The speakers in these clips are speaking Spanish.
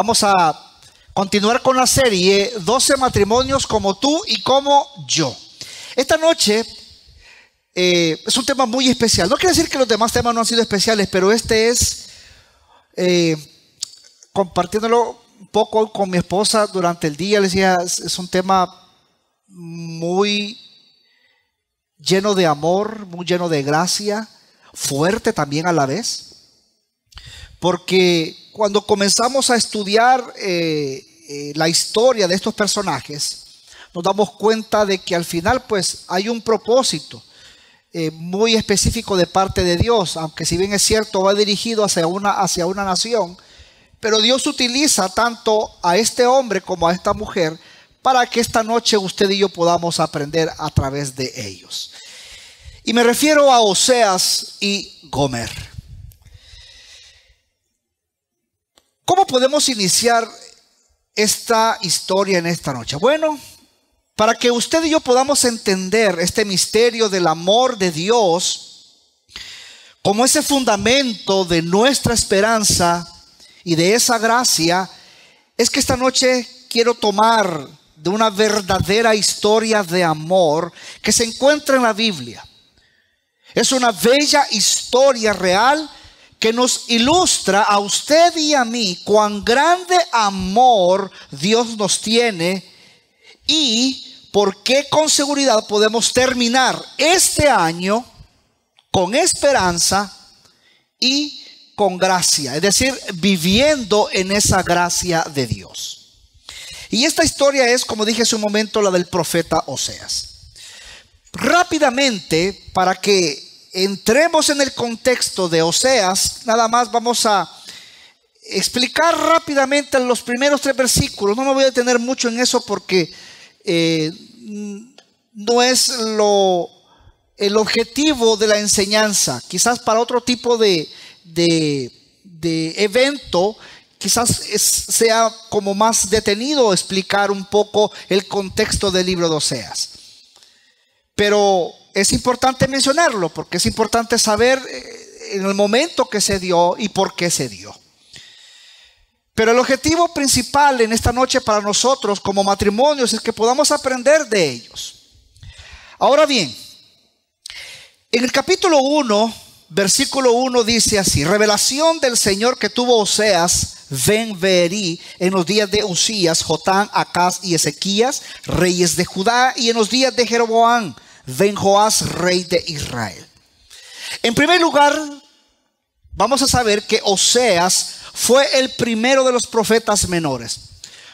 Vamos a continuar con la serie 12 matrimonios como tú y como yo. Esta noche eh, es un tema muy especial. No quiere decir que los demás temas no han sido especiales, pero este es, eh, compartiéndolo un poco con mi esposa durante el día, le decía, es un tema muy lleno de amor, muy lleno de gracia, fuerte también a la vez porque cuando comenzamos a estudiar eh, eh, la historia de estos personajes, nos damos cuenta de que al final pues hay un propósito eh, muy específico de parte de Dios, aunque si bien es cierto va dirigido hacia una, hacia una nación, pero Dios utiliza tanto a este hombre como a esta mujer para que esta noche usted y yo podamos aprender a través de ellos. Y me refiero a Oseas y Gomer. ¿Cómo podemos iniciar esta historia en esta noche? Bueno, para que usted y yo podamos entender este misterio del amor de Dios como ese fundamento de nuestra esperanza y de esa gracia, es que esta noche quiero tomar de una verdadera historia de amor que se encuentra en la Biblia. Es una bella historia real que nos ilustra a usted y a mí cuán grande amor Dios nos tiene y por qué con seguridad podemos terminar este año con esperanza y con gracia, es decir, viviendo en esa gracia de Dios. Y esta historia es, como dije hace un momento, la del profeta Oseas. Rápidamente, para que entremos en el contexto de Oseas, nada más vamos a explicar rápidamente los primeros tres versículos. No me voy a detener mucho en eso porque eh, no es lo, el objetivo de la enseñanza. Quizás para otro tipo de, evento, quizás sea como más detenido explicar un poco el contexto del libro de Oseas. Pero es importante mencionarlo porque es importante saber eh, en el momento que se dio y por qué se dio. Pero el objetivo principal en esta noche para nosotros como matrimonios es que podamos aprender de ellos. Ahora bien, en el capítulo 1, versículo 1 dice así, revelación del Señor que tuvo Oseas, ben Verí, en los días de Usías, Jotán, Acaz y Ezequías, reyes de Judá, y en los días de Jeroboán, Ben Joás, rey de Israel. En primer lugar, vamos a saber que Oseas fue el primero de los profetas menores.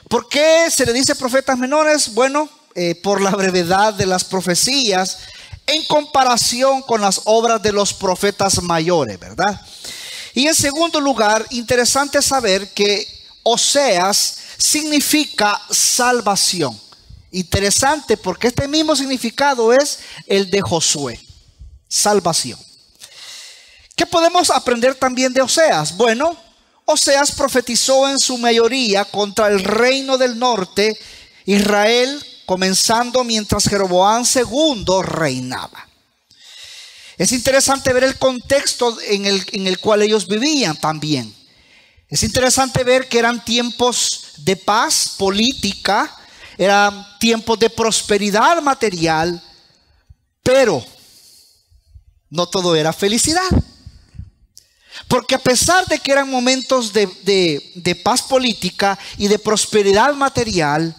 ¿Por qué se le dice profetas menores? Bueno, eh, por la brevedad de las profecías en comparación con las obras de los profetas mayores, ¿verdad? Y en segundo lugar, interesante saber que Oseas significa salvación. Interesante porque este mismo significado es el de Josué, salvación. ¿Qué podemos aprender también de Oseas? Bueno, Oseas profetizó en su mayoría contra el reino del norte, Israel, comenzando mientras Jeroboán II reinaba. Es interesante ver el contexto en el, en el, cual ellos vivían también. Es interesante ver que eran tiempos de paz política, eran tiempos de prosperidad material, pero no todo era felicidad. Porque a pesar de que eran momentos de, de, paz política y de prosperidad material,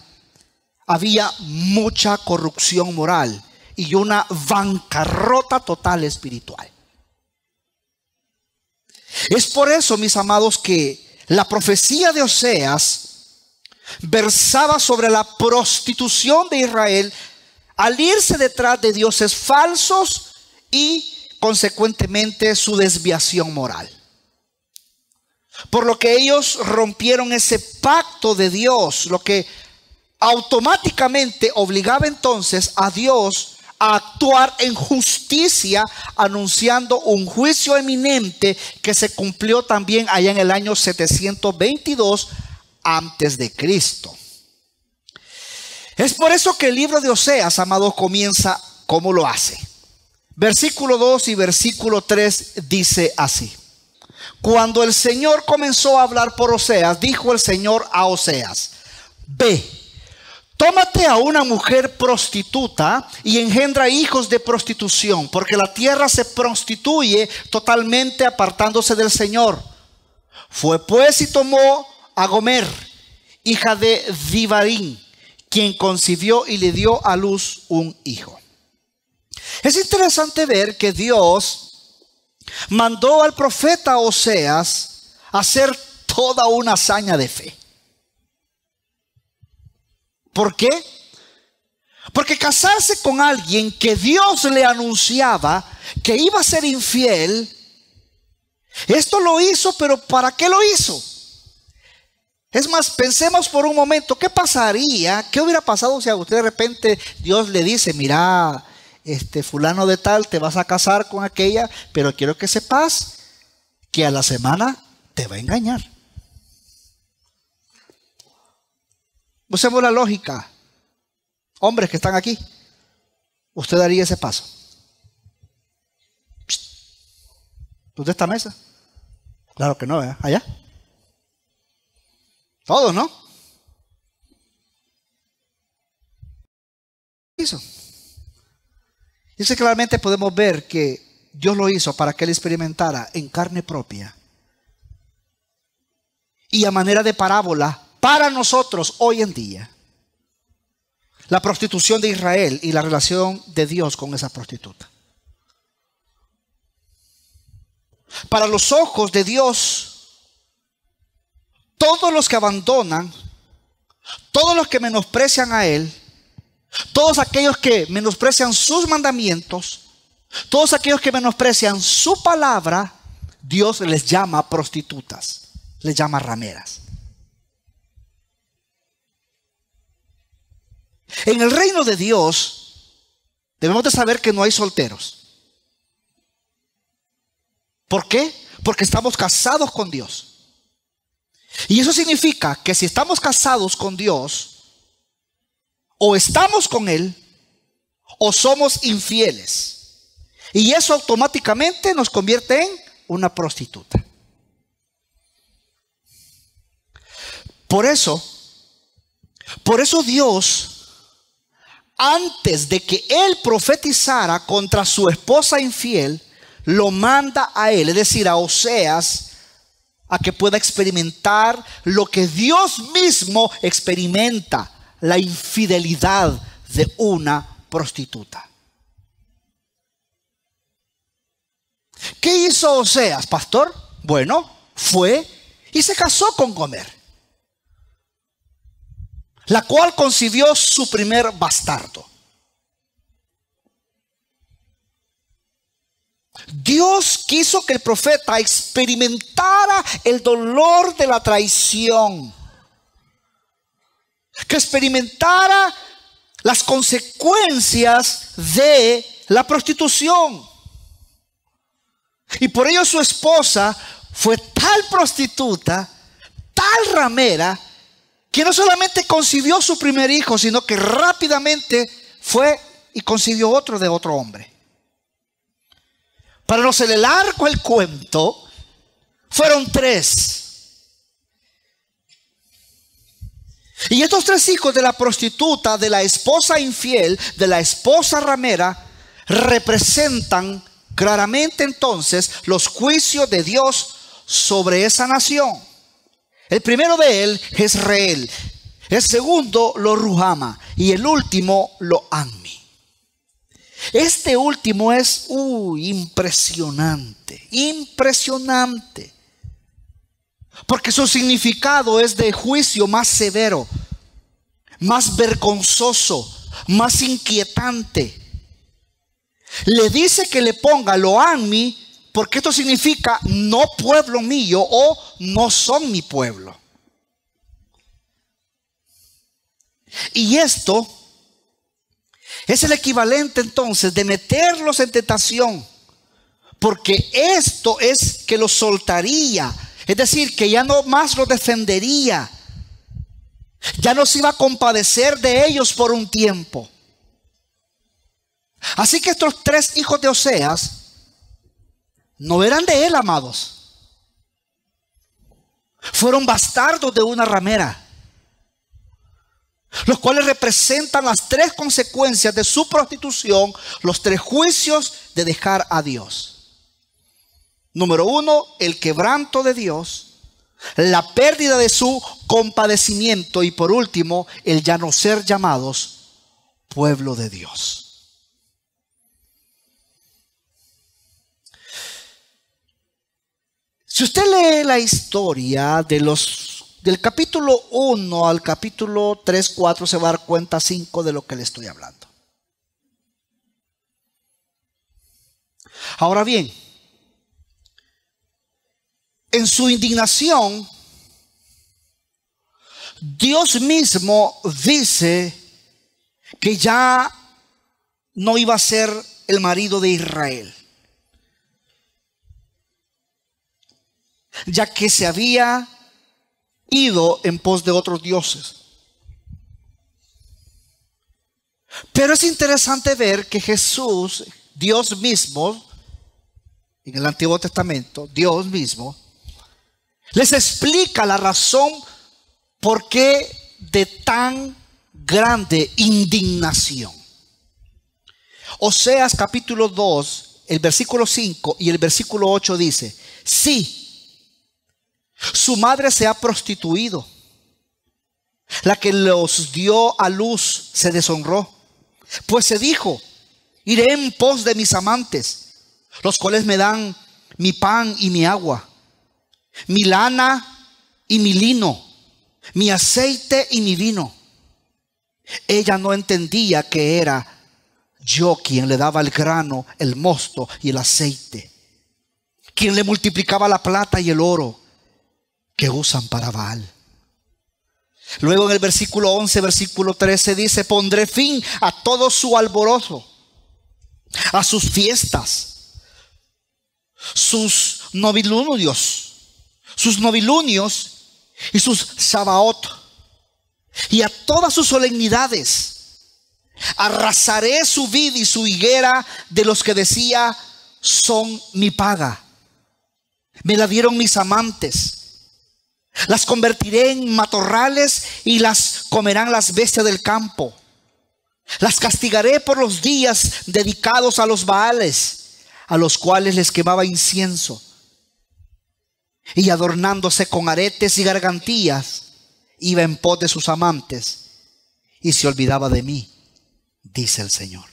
había mucha corrupción moral y una bancarrota total espiritual. Es por eso, mis amados, que la profecía de Oseas versaba sobre la prostitución de Israel al irse detrás de dioses falsos y consecuentemente su desviación moral. Por lo que ellos rompieron ese pacto de Dios, lo que automáticamente obligaba entonces a Dios a actuar en justicia, anunciando un juicio eminente que se cumplió también allá en el año 722 antes de Cristo. Es por eso que el libro de Oseas, Amado comienza como lo hace. Versículo 2 y versículo 3 dice así. Cuando el Señor comenzó a hablar por Oseas, dijo el Señor a Oseas, ve, tómate a una mujer prostituta y engendra hijos de prostitución, porque la tierra se prostituye totalmente apartándose del Señor. Fue pues y tomó a Gomer, hija de Divarín, quien concibió y le dio a luz un hijo. Es interesante ver que Dios mandó al profeta Oseas hacer toda una hazaña de fe. ¿Por qué? Porque casarse con alguien que Dios le anunciaba que iba a ser infiel, esto lo hizo, pero ¿para qué lo hizo? Es más, pensemos por un momento, ¿qué pasaría? ¿Qué hubiera pasado si a usted de repente Dios le dice, mira, este fulano de tal, te vas a casar con aquella, pero quiero que sepas que a la semana te va a engañar? Usemos la lógica. Hombres que están aquí, usted daría ese paso. ¿Usted esta mesa? Claro que no, ¿eh? Allá. Todos, ¿no? Hizo. Dice claramente podemos ver que Dios lo hizo para que él experimentara en carne propia y a manera de parábola para nosotros hoy en día. La prostitución de Israel y la relación de Dios con esa prostituta. Para los ojos de Dios, todos los que abandonan, todos los que menosprecian a Él, todos aquellos que menosprecian sus mandamientos, todos aquellos que menosprecian su palabra, Dios les llama prostitutas, les llama rameras. En el reino de Dios debemos de saber que no hay solteros. ¿Por qué? Porque estamos casados con Dios. Y eso significa que si estamos casados con Dios, o estamos con Él, o somos infieles. Y eso automáticamente nos convierte en una prostituta. Por eso, por eso Dios, antes de que Él profetizara contra su esposa infiel, lo manda a Él, es decir, a Oseas, a que pueda experimentar lo que Dios mismo experimenta, la infidelidad de una prostituta. ¿Qué hizo Oseas, pastor? Bueno, fue y se casó con Gomer, la cual concibió su primer bastardo. Dios quiso que el profeta experimentara el dolor de la traición, que experimentara las consecuencias de la prostitución. Y por ello su esposa fue tal prostituta, tal ramera, que no solamente concibió su primer hijo, sino que rápidamente fue y concibió otro de otro hombre. Para no ser el arco el cuento, fueron tres. Y estos tres hijos de la prostituta, de la esposa infiel, de la esposa ramera, representan claramente entonces los juicios de Dios sobre esa nación. El primero de él es Reel, el segundo lo Ruhama y el último lo Anmi. Este último es uy impresionante, impresionante. Porque su significado es de juicio más severo, más vergonzoso, más inquietante. Le dice que le ponga lo anmi, porque esto significa no pueblo mío o no son mi pueblo. Y esto es el equivalente entonces de meterlos en tentación. Porque esto es que los soltaría. Es decir, que ya no más los defendería. Ya no se iba a compadecer de ellos por un tiempo. Así que estos tres hijos de Oseas no eran de él, amados. Fueron bastardos de una ramera los cuales representan las tres consecuencias de su prostitución, los tres juicios de dejar a Dios. Número uno, el quebranto de Dios, la pérdida de su compadecimiento y por último, el ya no ser llamados pueblo de Dios. Si usted lee la historia de los del capítulo 1 al capítulo 3, 4 se va a dar cuenta 5 de lo que le estoy hablando. Ahora bien, en su indignación, Dios mismo dice que ya no iba a ser el marido de Israel, ya que se había ido en pos de otros dioses. Pero es interesante ver que Jesús, Dios mismo, en el Antiguo Testamento, Dios mismo, les explica la razón por qué de tan grande indignación. Oseas capítulo 2, el versículo 5 y el versículo 8 dice, sí, su madre se ha prostituido. La que los dio a luz se deshonró. Pues se dijo, iré en pos de mis amantes, los cuales me dan mi pan y mi agua, mi lana y mi lino, mi aceite y mi vino. Ella no entendía que era yo quien le daba el grano, el mosto y el aceite, quien le multiplicaba la plata y el oro que usan para Baal. Luego en el versículo 11, versículo 13 dice, pondré fin a todo su alboroto a sus fiestas, sus novilunios, sus novilunios y sus sabaot, y a todas sus solemnidades. Arrasaré su vid y su higuera de los que decía, son mi paga. Me la dieron mis amantes las convertiré en matorrales y las comerán las bestias del campo. Las castigaré por los días dedicados a los baales, a los cuales les quemaba incienso, y adornándose con aretes y gargantillas, iba en pos de sus amantes y se olvidaba de mí, dice el Señor.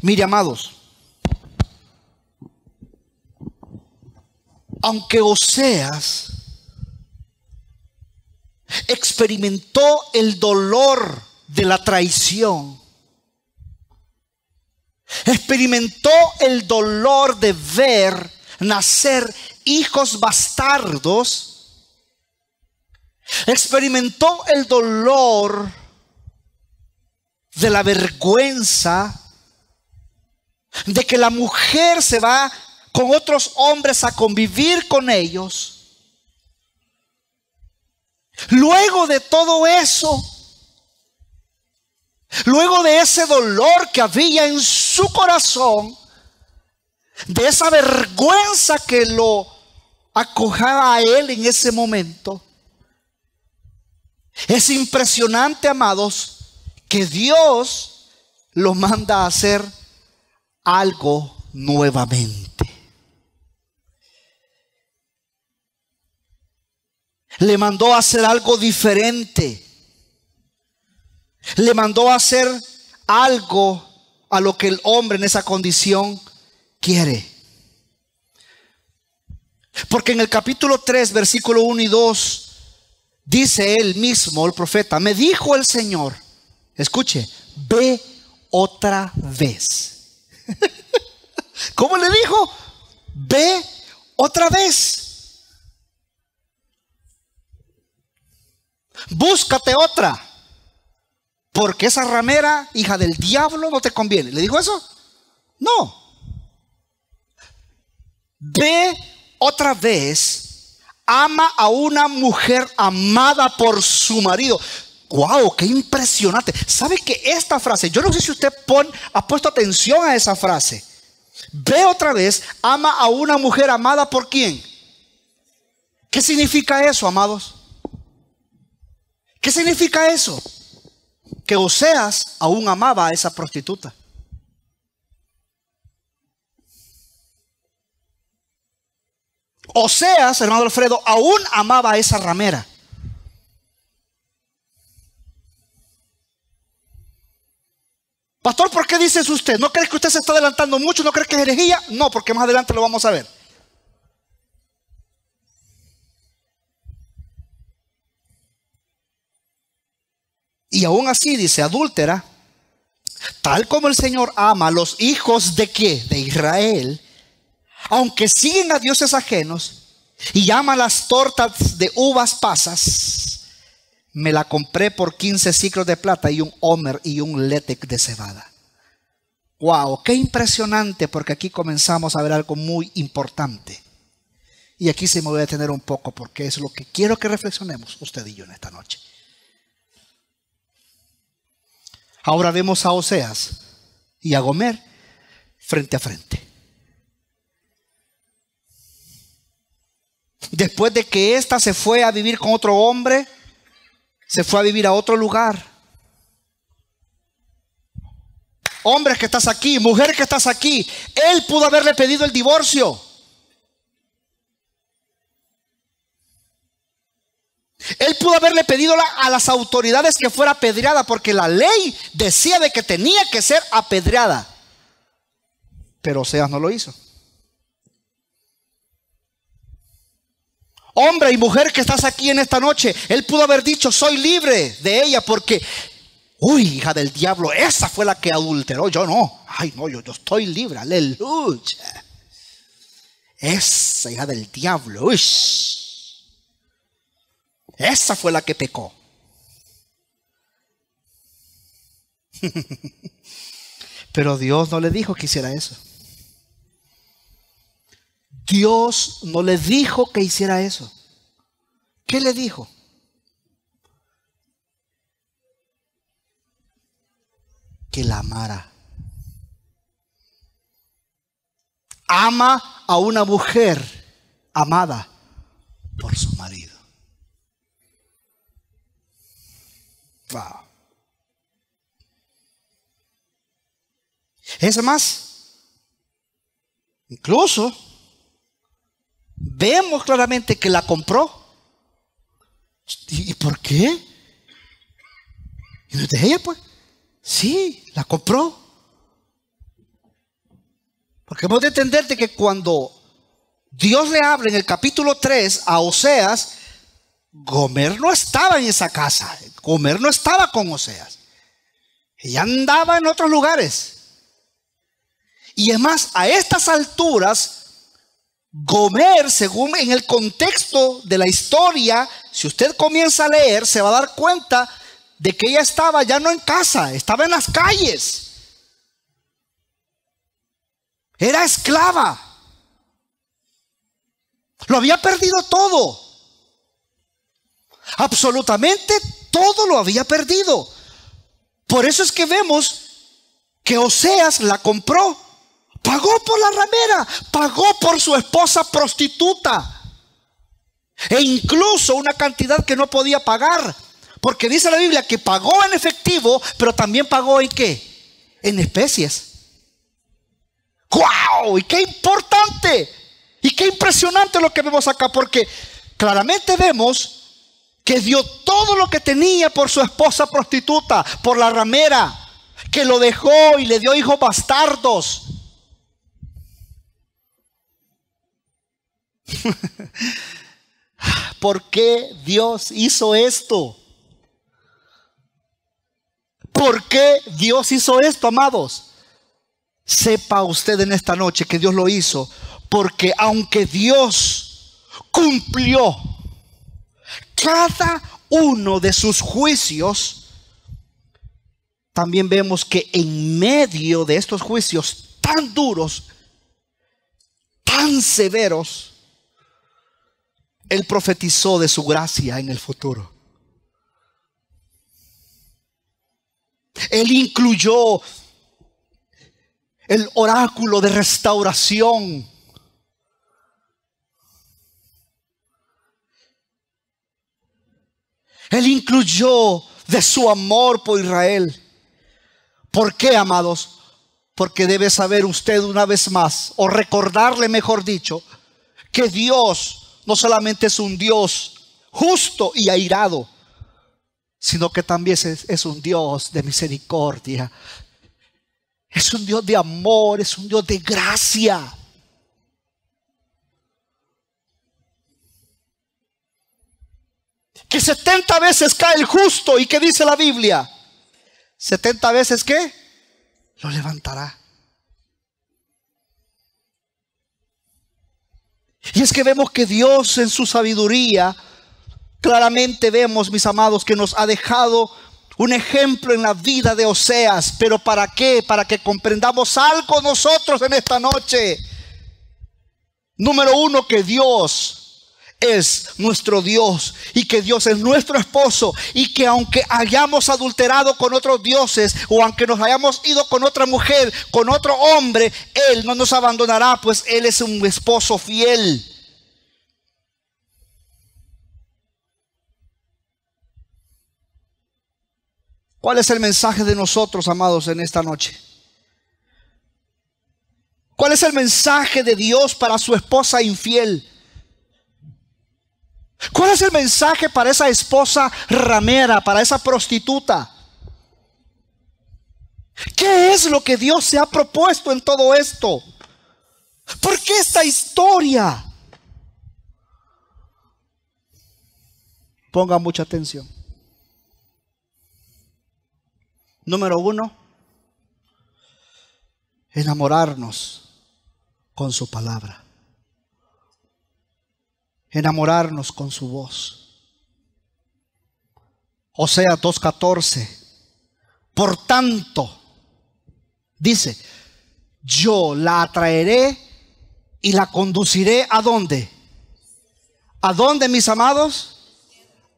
Mire, amados, aunque Oseas experimentó el dolor de la traición, experimentó el dolor de ver nacer hijos bastardos, experimentó el dolor de la vergüenza de que la mujer se va con otros hombres a convivir con ellos. Luego de todo eso, luego de ese dolor que había en su corazón, de esa vergüenza que lo acojaba a él en ese momento, es impresionante, amados, que Dios lo manda a hacer algo nuevamente. Le mandó a hacer algo diferente. Le mandó a hacer algo a lo que el hombre en esa condición quiere. Porque en el capítulo 3, versículo 1 y 2, dice él mismo, el profeta, me dijo el Señor, escuche, ve otra vez. ¿Cómo le dijo? Ve otra vez. búscate otra. Porque esa ramera, hija del diablo, no te conviene. ¿Le dijo eso? No. Ve otra vez, ama a una mujer amada por su marido. ¡Wow! ¡Qué impresionante! ¿Sabe que esta frase, yo no sé si usted ha puesto atención a esa frase? Ve otra vez, ama a una mujer amada por quién. ¿Qué significa eso, amados? ¿Qué significa eso? Que Oseas aún amaba a esa prostituta. Oseas, hermano Alfredo, aún amaba a esa ramera. Pastor, ¿por qué dices usted? ¿No crees que usted se está adelantando mucho? ¿No crees que es herejía? No, porque más adelante lo vamos a ver. y aún así dice adúltera, tal como el Señor ama a los hijos de qué? De Israel, aunque siguen a dioses ajenos y ama las tortas de uvas pasas, me la compré por 15 ciclos de plata y un homer y un letec de cebada. Wow, qué impresionante, porque aquí comenzamos a ver algo muy importante. Y aquí se me voy a detener un poco, porque es lo que quiero que reflexionemos usted y yo en esta noche. Ahora vemos a Oseas y a Gomer frente a frente. Después de que ésta se fue a vivir con otro hombre, se fue a vivir a otro lugar. Hombres que estás aquí, mujer que estás aquí, él pudo haberle pedido el divorcio. Él pudo haberle pedido a las autoridades que fuera apedreada porque la ley decía de que tenía que ser apedreada. Pero Oseas no lo hizo. Hombre y mujer que estás aquí en esta noche, él pudo haber dicho, soy libre de ella porque, uy, hija del diablo, esa fue la que adulteró, yo no. Ay, no, yo, yo estoy libre, aleluya. Esa hija del diablo, uy. Esa fue la que pecó. Pero Dios no le dijo que hiciera eso. Dios no le dijo que hiciera eso. ¿Qué le dijo? Que la amara. Ama a una mujer amada por su marido. Es más, incluso vemos claramente que la compró. ¿Y por qué? Y de ella, pues. Sí, la compró. Porque hemos de entender de que cuando Dios le habla en el capítulo 3 a Oseas, Gomer no estaba en esa casa. Gomer no estaba con Oseas. Ella andaba en otros lugares. Y es más, a estas alturas, Gomer, según en el contexto de la historia, si usted comienza a leer, se va a dar cuenta de que ella estaba ya no en casa, estaba en las calles. Era esclava. Lo había perdido todo. Absolutamente todo lo había perdido. Por eso es que vemos que Oseas la compró. Pagó por la ramera, pagó por su esposa prostituta. E incluso una cantidad que no podía pagar. Porque dice la Biblia que pagó en efectivo, pero también pagó en qué? En especies. ¡Wow! Y qué importante. Y qué impresionante lo que vemos acá, porque claramente vemos que dio todo lo que tenía por su esposa prostituta, por la ramera, que lo dejó y le dio hijos bastardos. ¿Por qué Dios hizo esto? ¿Por qué Dios hizo esto, amados? Sepa usted en esta noche que Dios lo hizo porque aunque Dios cumplió cada uno de sus juicios, también vemos que en medio de estos juicios tan duros, tan severos, Él profetizó de su gracia en el futuro. Él incluyó el oráculo de restauración Él incluyó de su amor por Israel. ¿Por qué, amados? Porque debe saber usted una vez más, o recordarle mejor dicho, que Dios no solamente es un Dios justo y airado, sino que también es, un Dios de misericordia. Es un Dios de amor, es un Dios de gracia. Que 70 veces cae el justo y que dice la Biblia. 70 veces qué? Lo levantará. Y es que vemos que Dios en su sabiduría, claramente vemos, mis amados, que nos ha dejado un ejemplo en la vida de Oseas. Pero ¿para qué? Para que comprendamos algo nosotros en esta noche. Número uno, que Dios es nuestro Dios y que Dios es nuestro esposo y que aunque hayamos adulterado con otros dioses o aunque nos hayamos ido con otra mujer, con otro hombre, Él no nos abandonará, pues Él es un esposo fiel. ¿Cuál es el mensaje de nosotros, amados, en esta noche? ¿Cuál es el mensaje de Dios para su esposa infiel? ¿Cuál es el mensaje para esa esposa ramera, para esa prostituta? ¿Qué es lo que Dios se ha propuesto en todo esto? ¿Por qué esta historia? Ponga mucha atención. Número uno, enamorarnos con su palabra enamorarnos con su voz. O sea 2.14. Por tanto, dice, yo la atraeré y la conduciré a dónde? ¿A dónde, mis amados?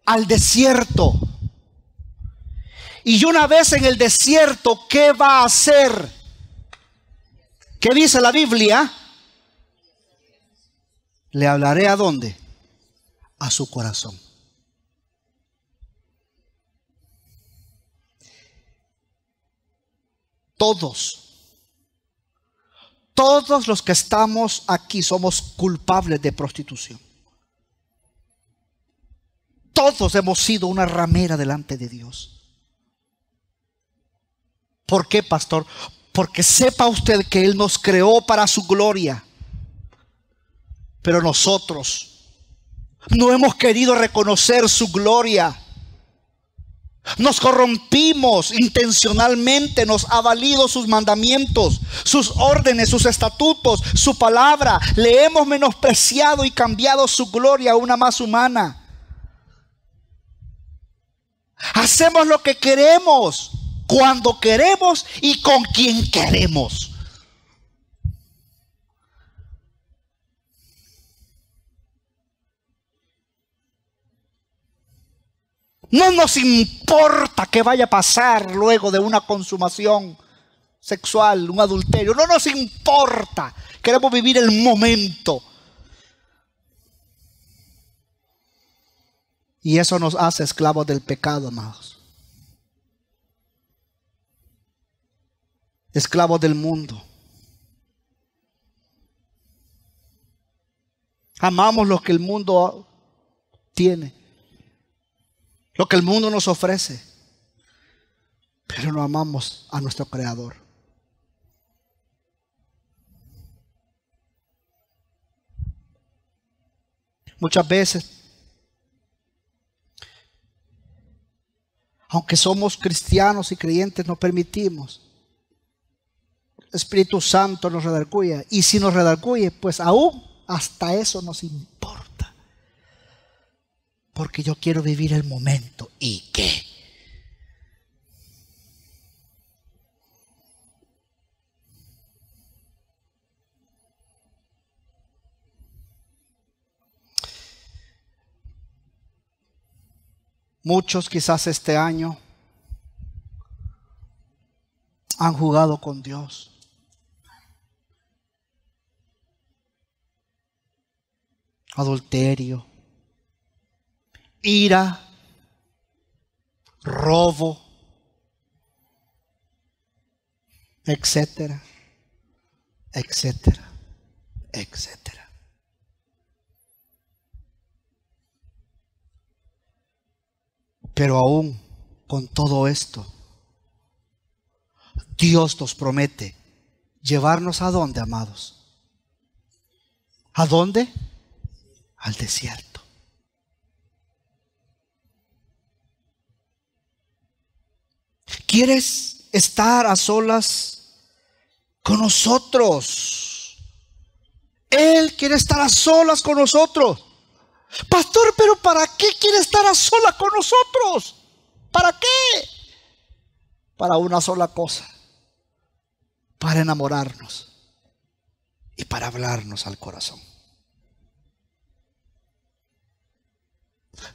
Al desierto. Y una vez en el desierto, ¿qué va a hacer? ¿Qué dice la Biblia? Le hablaré a dónde? A su corazón. Todos todos los que estamos aquí somos culpables de prostitución. Todos hemos sido una ramera delante de Dios. ¿Por qué, pastor? Porque sepa usted que Él nos creó para su gloria. Pero nosotros no hemos querido reconocer su gloria. Nos corrompimos intencionalmente, nos ha valido sus mandamientos, sus órdenes, sus estatutos, su palabra. Le hemos menospreciado y cambiado su gloria a una más humana. Hacemos lo que queremos, cuando queremos y con quien queremos. No nos importa que vaya a pasar luego de una consumación sexual, un adulterio. No nos importa. Queremos vivir el momento. Y eso nos hace esclavos del pecado, amados. Esclavos del mundo. Amamos lo que el mundo tiene lo que el mundo nos ofrece. Pero no amamos a nuestro Creador. Muchas veces, aunque somos cristianos y creyentes, no permitimos. El Espíritu Santo nos redarguye. Y si nos redarguye, pues aún hasta eso nos importa porque yo quiero vivir el momento. ¿Y qué? Muchos quizás este año han jugado con Dios. Adulterio, ira, robo, etcétera, etcétera, etcétera. Pero aún con todo esto, Dios nos promete llevarnos a dónde, amados. ¿A dónde? Al desierto. ¿Quieres estar a solas con nosotros? Él quiere estar a solas con nosotros. Pastor, pero ¿para qué quiere estar a solas con nosotros? ¿Para qué? Para una sola cosa. Para enamorarnos y para hablarnos al corazón.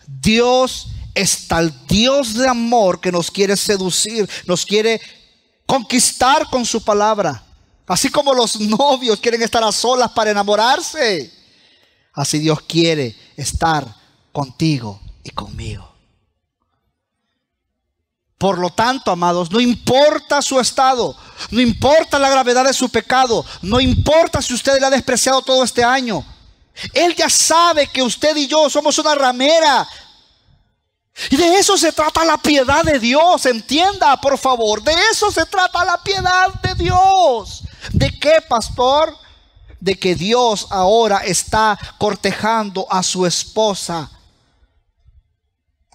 Dios es tal Dios de amor que nos quiere seducir, nos quiere conquistar con su palabra. Así como los novios quieren estar a solas para enamorarse. Así Dios quiere estar contigo y conmigo. Por lo tanto, amados, no importa su estado, no importa la gravedad de su pecado, no importa si usted le ha despreciado todo este año, él ya sabe que usted y yo somos una ramera. Y de eso se trata la piedad de Dios, entienda por favor, de eso se trata la piedad de Dios. ¿De qué, pastor? De que Dios ahora está cortejando a su esposa.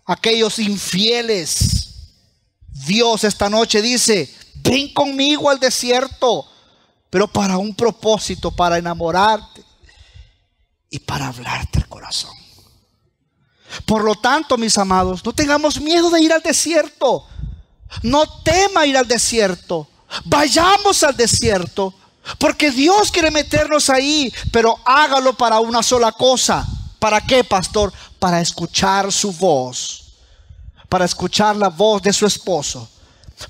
Aquellos infieles. Dios esta noche dice, ven conmigo al desierto, pero para un propósito, para enamorar y para hablarte el corazón. Por lo tanto, mis amados, no tengamos miedo de ir al desierto. No tema ir al desierto. Vayamos al desierto. Porque Dios quiere meternos ahí, pero hágalo para una sola cosa. ¿Para qué, pastor? Para escuchar su voz. Para escuchar la voz de su esposo.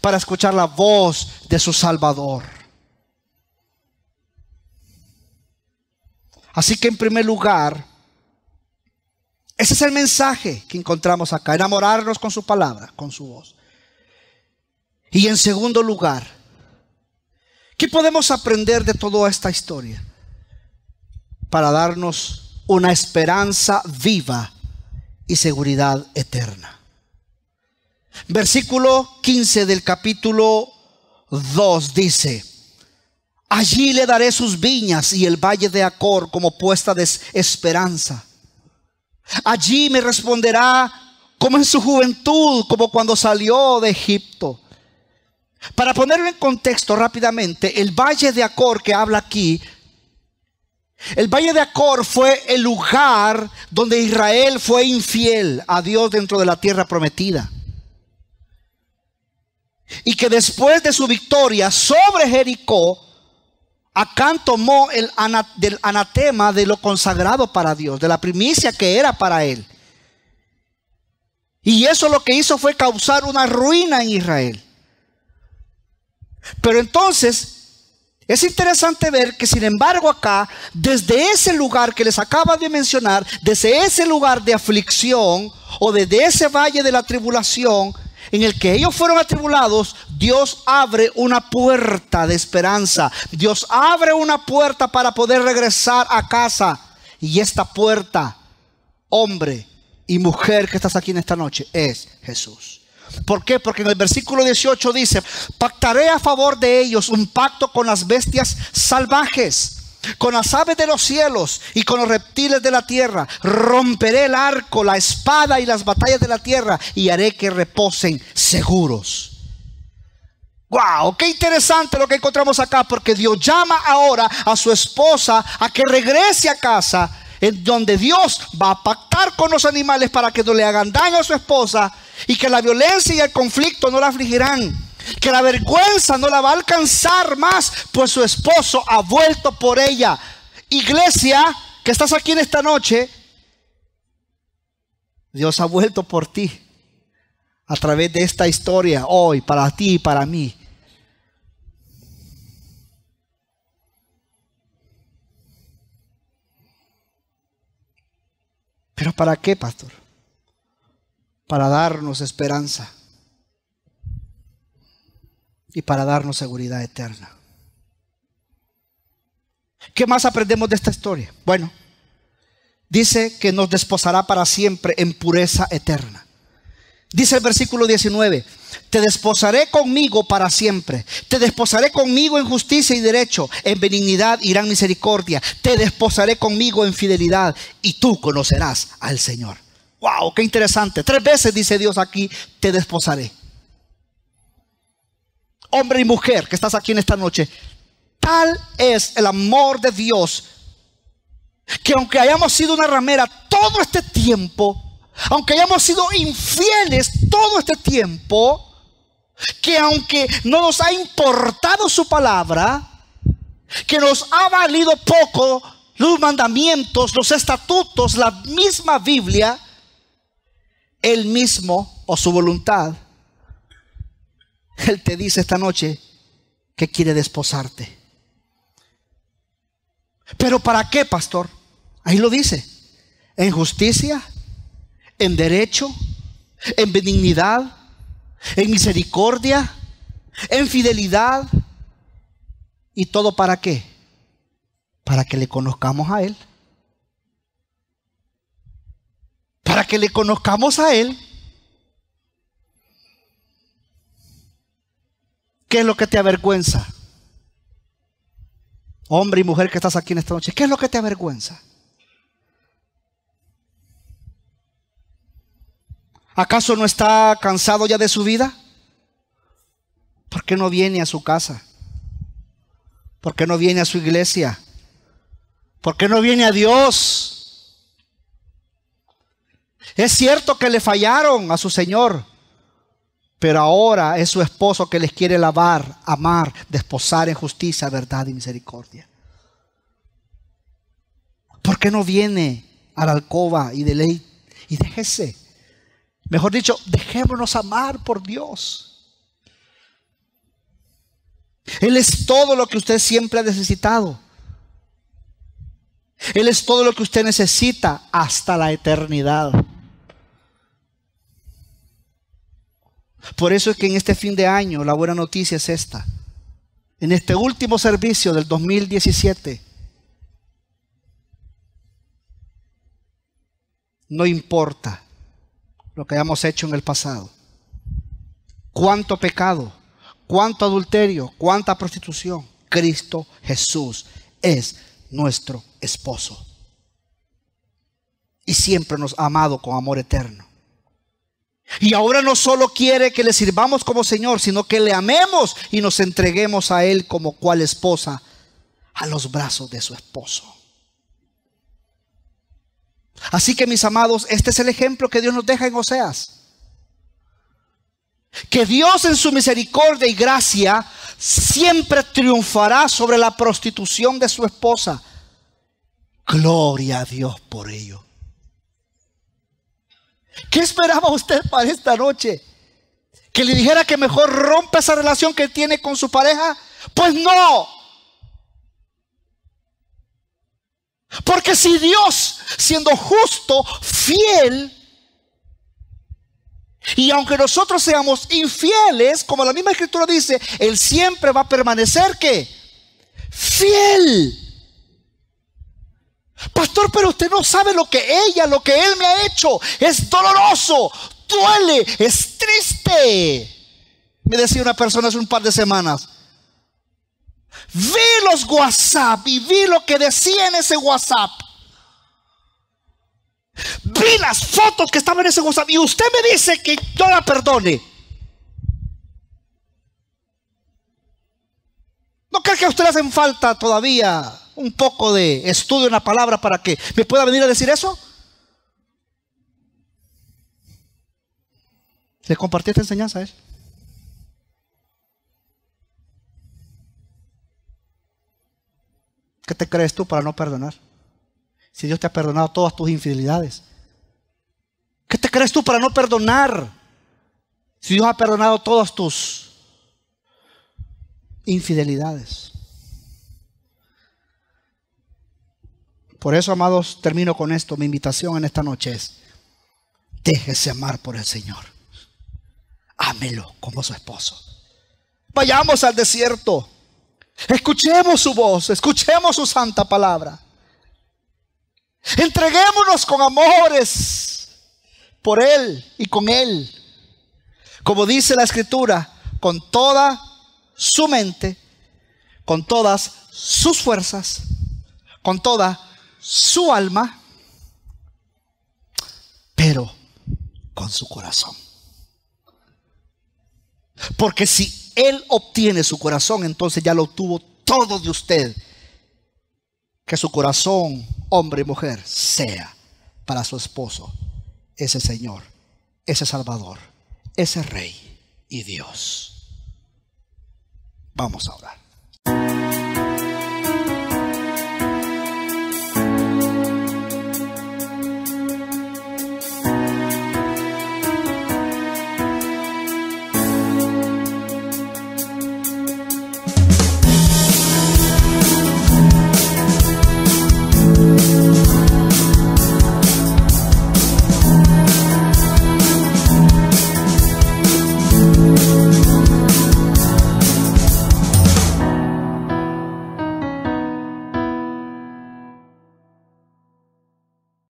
Para escuchar la voz de su Salvador. Así que en primer lugar, ese es el mensaje que encontramos acá, enamorarnos con su palabra, con su voz. Y en segundo lugar, ¿qué podemos aprender de toda esta historia para darnos una esperanza viva y seguridad eterna? Versículo 15 del capítulo 2 dice, Allí le daré sus viñas y el valle de Acor como puesta de esperanza. Allí me responderá como en su juventud, como cuando salió de Egipto. Para ponerlo en contexto rápidamente, el valle de Acor que habla aquí, el valle de Acor fue el lugar donde Israel fue infiel a Dios dentro de la tierra prometida. Y que después de su victoria sobre Jericó, Acán tomó el del anatema de lo consagrado para Dios, de la primicia que era para él. Y eso lo que hizo fue causar una ruina en Israel. Pero entonces es interesante ver que sin embargo acá, desde ese lugar que les acaba de mencionar, desde ese lugar de aflicción o desde ese valle de la tribulación, en el que ellos fueron atribulados, Dios abre una puerta de esperanza. Dios abre una puerta para poder regresar a casa. Y esta puerta, hombre y mujer que estás aquí en esta noche, es Jesús. ¿Por qué? Porque en el versículo 18 dice, pactaré a favor de ellos un pacto con las bestias salvajes con las aves de los cielos y con los reptiles de la tierra. Romperé el arco, la espada y las batallas de la tierra y haré que reposen seguros. Wow, qué interesante lo que encontramos acá, porque Dios llama ahora a su esposa a que regrese a casa, en donde Dios va a pactar con los animales para que no le hagan daño a su esposa y que la violencia y el conflicto no la afligirán que la vergüenza no la va a alcanzar más, pues su esposo ha vuelto por ella. Iglesia, que estás aquí en esta noche, Dios ha vuelto por ti a través de esta historia hoy, para ti y para mí. Pero ¿para qué, pastor? Para darnos esperanza y para darnos seguridad eterna. ¿Qué más aprendemos de esta historia? Bueno, dice que nos desposará para siempre en pureza eterna. Dice el versículo 19, te desposaré conmigo para siempre, te desposaré conmigo en justicia y derecho, en benignidad y gran misericordia, te desposaré conmigo en fidelidad y tú conocerás al Señor. ¡Wow! ¡Qué interesante! Tres veces dice Dios aquí, te desposaré hombre y mujer, que estás aquí en esta noche. Tal es el amor de Dios que aunque hayamos sido una ramera todo este tiempo, aunque hayamos sido infieles todo este tiempo, que aunque no nos ha importado su palabra, que nos ha valido poco los mandamientos, los estatutos, la misma Biblia, El mismo o su voluntad él te dice esta noche que quiere desposarte. Pero ¿para qué, pastor? Ahí lo dice. En justicia, en derecho, en benignidad, en misericordia, en fidelidad. ¿Y todo para qué? Para que le conozcamos a Él. Para que le conozcamos a Él ¿Qué es lo que te avergüenza? Hombre y mujer que estás aquí en esta noche, ¿qué es lo que te avergüenza? ¿Acaso no está cansado ya de su vida? ¿Por qué no viene a su casa? ¿Por qué no viene a su iglesia? ¿Por qué no viene a Dios? Es cierto que le fallaron a su Señor. Pero ahora es su esposo que les quiere lavar, amar, desposar en justicia, verdad y misericordia. ¿Por qué no viene a la alcoba y de ley? Y déjese. Mejor dicho, dejémonos amar por Dios. Él es todo lo que usted siempre ha necesitado. Él es todo lo que usted necesita hasta la eternidad. Por eso es que en este fin de año la buena noticia es esta. En este último servicio del 2017, no importa lo que hayamos hecho en el pasado. Cuánto pecado, cuánto adulterio, cuánta prostitución. Cristo Jesús es nuestro esposo. Y siempre nos ha amado con amor eterno. Y ahora no solo quiere que le sirvamos como Señor, sino que le amemos y nos entreguemos a Él como cual esposa a los brazos de su esposo. Así que mis amados, este es el ejemplo que Dios nos deja en Oseas. Que Dios en su misericordia y gracia siempre triunfará sobre la prostitución de su esposa. Gloria a Dios por ello. ¿Qué esperaba usted para esta noche? ¿Que le dijera que mejor rompa esa relación que tiene con su pareja? Pues no. Porque si Dios, siendo justo, fiel, y aunque nosotros seamos infieles, como la misma escritura dice, Él siempre va a permanecer que fiel. Pastor, pero usted no sabe lo que ella, lo que él me ha hecho. Es doloroso, duele, es triste. Me decía una persona hace un par de semanas. Vi los WhatsApp y vi lo que decía en ese WhatsApp. Vi las fotos que estaban en ese WhatsApp y usted me dice que yo la perdone. ¿No cree que a usted le hacen falta todavía un poco de estudio en la palabra para que me pueda venir a decir eso? Le compartí esta enseñanza a él. ¿Qué te crees tú para no perdonar? Si Dios te ha perdonado todas tus infidelidades. ¿Qué te crees tú para no perdonar? Si Dios ha perdonado todas tus infidelidades. Por eso, amados, termino con esto. Mi invitación en esta noche es, déjese amar por el Señor. Ámelo como su esposo. Vayamos al desierto. Escuchemos su voz, escuchemos su santa palabra. Entreguémonos con amores por Él y con Él. Como dice la escritura, con toda su mente, con todas sus fuerzas, con toda su alma, pero con su corazón. Porque si Él obtiene su corazón, entonces ya lo obtuvo todo de usted. Que su corazón, hombre y mujer, sea para su esposo, ese Señor, ese Salvador, ese Rey y Dios. Vamos a orar.